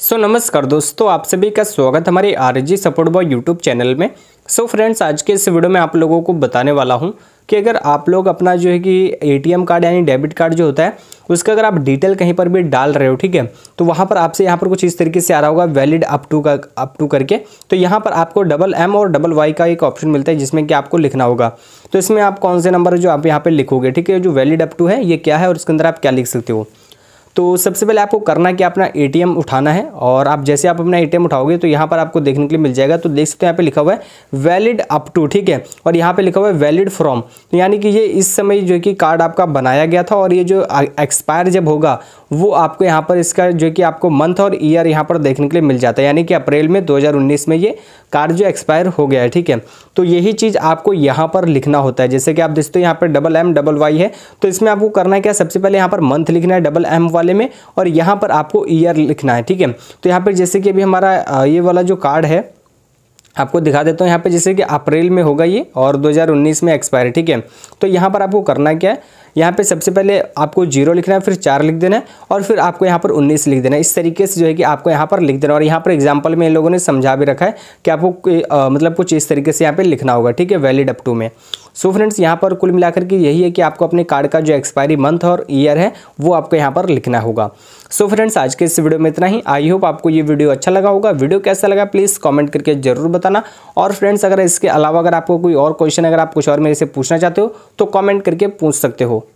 सो so, नमस्कार दोस्तों आप सभी का स्वागत हमारे R G support boy YouTube channel में सो so, फ्रेंड्स आज के इस वीडियो में आप लोगों को बताने वाला हूं कि अगर आप लोग अपना जो है कि एटीएम कार्ड यानी डेबिट कार्ड जो होता है उसका अगर आप डिटेल कहीं पर भी डाल रहे हो ठीक है तो वहाँ पर आपसे यहाँ पर कुछ इस तरीके से आ रहा होगा वैलिड अप टू का अप टू करके तो यहाँ पर आपको डबल एम और डबल वाई का एक ऑप्शन मिलता है जिसमें कि आपको लिखना होगा तो इसमें आप कौन से नंबर जो आप यहाँ पर लिखोगे ठीक है जो वैलिड अप टू है ये क्या है और इसके अंदर आप क्या लिख सकते हो तो सबसे पहले आपको करना कि अपना ए उठाना है और आप जैसे आप अपना ए उठाओगे तो यहाँ पर आपको देखने के लिए मिल जाएगा तो देख सकते हैं यहाँ पर लिखा हुआ है वैलिड अप टू ठीक है और यहाँ पर लिखा हुआ है वैलिड फ्रॉम तो यानी कि ये इस समय जो कि कार्ड आपका बनाया गया था और ये जो एक्सपायर जब होगा वो आपको यहाँ पर इसका जो कि आपको मंथ और ईयर यहाँ पर देखने के लिए मिल जाता है यानी कि अप्रैल में 2019 में ये कार्ड जो एक्सपायर हो गया है ठीक है तो यही चीज़ आपको यहाँ पर लिखना होता है जैसे कि आप देखते हो यहाँ पर डबल एम डबल वाई है तो इसमें आपको करना है क्या सबसे पहले यहाँ पर मंथ लिखना है डबल एम वाई वाले में और यहाँ पर आपको ईयर लिखना है ठीक है तो यहाँ पर जैसे कि अभी हमारा ये वाला जो कार्ड है आपको दिखा देता हूँ यहाँ पे जैसे कि अप्रैल में होगा ये और 2019 में एक्सपायर ठीक है तो यहाँ पर आपको करना क्या है यहाँ पे सबसे पहले आपको जीरो लिखना है फिर चार लिख देना है और फिर आपको यहाँ पर उन्नीस लिख देना है इस तरीके से जो है कि आपको यहाँ पर लिख देना और यहाँ पर एग्जाम्पल में इन लोगों ने समझा भी रखा है कि आपको मतलब कुछ इस तरीके से यहाँ पर लिखना होगा ठीक है वैलिड अप टू में सो so फ्रेंड्स यहाँ पर कुल मिलाकर के यही है कि आपको अपने कार्ड का जो एक्सपायरी मंथ और ईयर है वो आपको यहाँ पर लिखना होगा सो so फ्रेंड्स आज के इस वीडियो में इतना ही आई होप आपको ये वीडियो अच्छा लगा होगा वीडियो कैसा लगा प्लीज़ कमेंट करके जरूर बताना और फ्रेंड्स अगर इसके अलावा अगर आपको कोई और क्वेश्चन अगर आप कुछ और मेरे से पूछना चाहते हो तो कमेंट करके पूछ सकते हो